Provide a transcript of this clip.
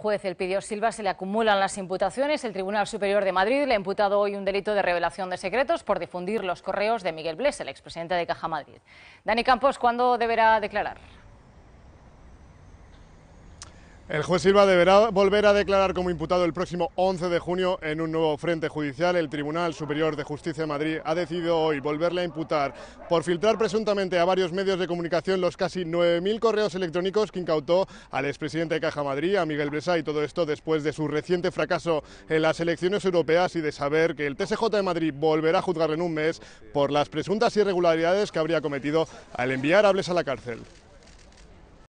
juez Elpidio Silva se le acumulan las imputaciones. El Tribunal Superior de Madrid le ha imputado hoy un delito de revelación de secretos por difundir los correos de Miguel Blés, el expresidente de Caja Madrid. Dani Campos, ¿cuándo deberá declarar? El juez Silva deberá volver a declarar como imputado el próximo 11 de junio en un nuevo frente judicial. El Tribunal Superior de Justicia de Madrid ha decidido hoy volverle a imputar por filtrar presuntamente a varios medios de comunicación los casi 9.000 correos electrónicos que incautó al expresidente de Caja Madrid, a Miguel Blesa, y todo esto después de su reciente fracaso en las elecciones europeas y de saber que el TSJ de Madrid volverá a juzgarle en un mes por las presuntas irregularidades que habría cometido al enviar a a la cárcel.